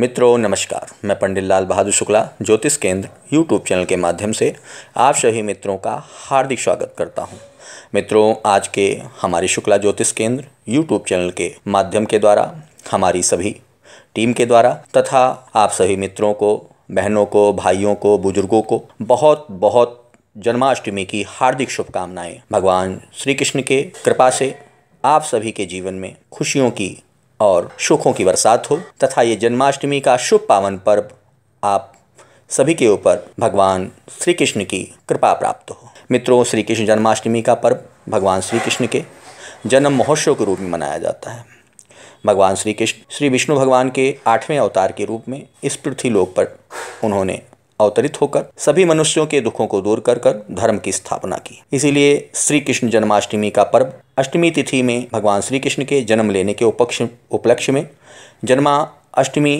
मित्रों नमस्कार मैं पंडित लाल बहादुर शुक्ला ज्योतिष केंद्र यूट्यूब चैनल के माध्यम से आप सभी मित्रों का हार्दिक स्वागत करता हूं। मित्रों आज के हमारे शुक्ला ज्योतिष केंद्र यूट्यूब चैनल के माध्यम के द्वारा हमारी सभी टीम के द्वारा तथा आप सभी मित्रों को बहनों को भाइयों को बुजुर्गों को बहुत बहुत जन्माष्टमी की हार्दिक शुभकामनाएँ भगवान श्री कृष्ण के कृपा से आप सभी के जीवन में खुशियों की और सुखों की बरसात हो तथा ये जन्माष्टमी का शुभ पावन पर्व आप सभी के ऊपर भगवान श्री कृष्ण की कृपा प्राप्त हो मित्रों श्री कृष्ण जन्माष्टमी का पर्व भगवान श्री कृष्ण के जन्म महोत्सव के रूप में मनाया जाता है भगवान श्री कृष्ण श्री विष्णु भगवान के आठवें अवतार के रूप में इस पृथ्वी लोक पर उन्होंने अवतरित होकर सभी मनुष्यों के दुखों को दूर कर कर धर्म की स्थापना की इसीलिए श्री कृष्ण जन्माष्टमी का पर्व अष्टमी तिथि में भगवान श्री कृष्ण के जन्म लेने के उपक्ष उपलक्ष्य में जन्माष्टमी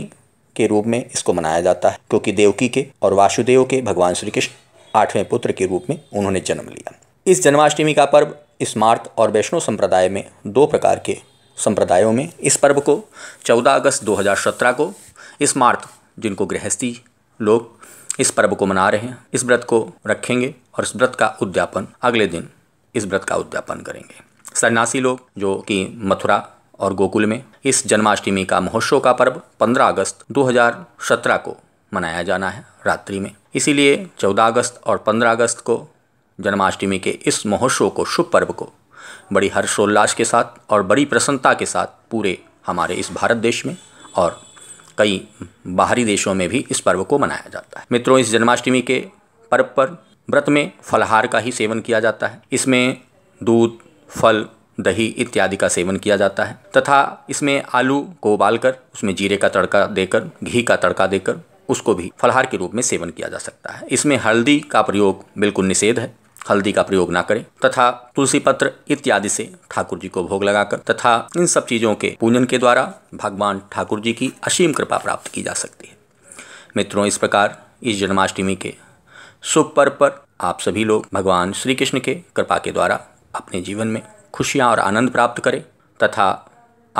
के रूप में इसको मनाया जाता है क्योंकि देवकी के और वासुदेव के भगवान श्री कृष्ण आठवें पुत्र के रूप में उन्होंने जन्म लिया इस जन्माष्टमी का पर्व स्मार्त और वैष्णव संप्रदाय में दो प्रकार के संप्रदायों में इस पर्व को 14 अगस्त 2017 को स्मार्त जिनको गृहस्थी लोग इस पर्व को मना रहे हैं इस व्रत को रखेंगे और इस व्रत का उद्यापन अगले दिन इस व्रत का उद्यापन करेंगे सन्यासी लोग जो कि मथुरा और गोकुल में इस जन्माष्टमी का महोत्सव का पर्व 15 अगस्त 2017 को मनाया जाना है रात्रि में इसीलिए 14 अगस्त और 15 अगस्त को जन्माष्टमी के इस महोत्सव को शुभ पर्व को बड़ी हर्षोल्लास के साथ और बड़ी प्रसन्नता के साथ पूरे हमारे इस भारत देश में और कई बाहरी देशों में भी इस पर्व को मनाया जाता है मित्रों इस जन्माष्टमी के पर्व पर व्रत में फलहार का ही सेवन किया जाता है इसमें दूध फल दही इत्यादि का सेवन किया जाता है तथा इसमें आलू को उबालकर उसमें जीरे का तड़का देकर घी का तड़का देकर उसको भी फलहार के रूप में सेवन किया जा सकता है इसमें हल्दी का प्रयोग बिल्कुल निषेध है हल्दी का प्रयोग ना करें तथा तुलसी पत्र इत्यादि से ठाकुर जी को भोग लगाकर तथा इन सब चीज़ों के पूजन के द्वारा भगवान ठाकुर जी की असीम कृपा प्राप्त की जा सकती है मित्रों इस प्रकार इस जन्माष्टमी के शुभ पर्व पर आप सभी लोग भगवान श्री कृष्ण के कृपा के द्वारा अपने जीवन में खुशियाँ और आनंद प्राप्त करें तथा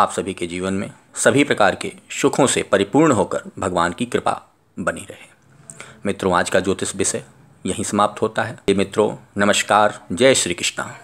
आप सभी के जीवन में सभी प्रकार के सुखों से परिपूर्ण होकर भगवान की कृपा बनी रहे मित्रों आज का ज्योतिष विषय यहीं समाप्त होता है ये मित्रों नमस्कार जय श्री कृष्णा